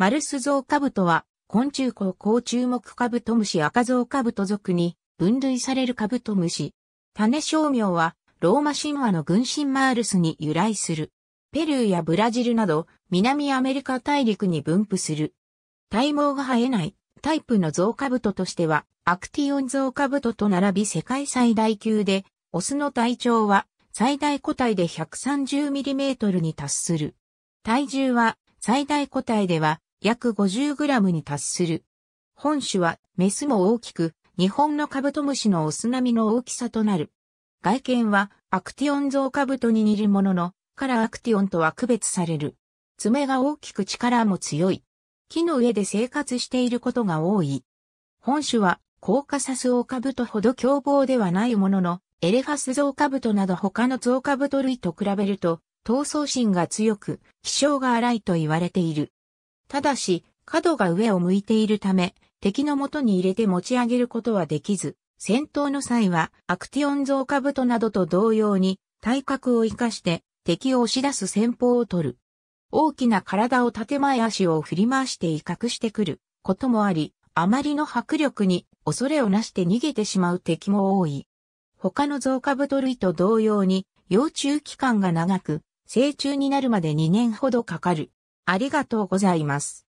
マルスゾウカブトは、昆虫高校注目カブトムシ赤ゾウカブト属に分類されるカブトムシ。種商名は、ローマ神話の軍神マールスに由来する。ペルーやブラジルなど、南アメリカ大陸に分布する。体毛が生えないタイプのゾウカブトとしては、アクティオンゾウカブトと並び世界最大級で、オスの体長は最大個体で 130mm に達する。体重は最大個体では約 50g に達する。本種はメスも大きく、日本のカブトムシのオス並みの大きさとなる。外見はアクティオンゾウカブトに似るものの、カラアクティオンとは区別される。爪が大きく力も強い。木の上で生活していることが多い。本種はコーカサスオオカブトほど凶暴ではないものの、エレファスゾウカブトなど他のゾウカブト類と比べると、闘争心が強く、気性が荒いと言われている。ただし、角が上を向いているため、敵の元に入れて持ち上げることはできず、戦闘の際はアクティオン増加トなどと同様に体格を活かして敵を押し出す戦法を取る。大きな体を建前足を振り回して威嚇してくることもあり、あまりの迫力に恐れをなして逃げてしまう敵も多い。他の増加太類と同様に幼虫期間が長く、成虫になるまで2年ほどかかる。ありがとうございます。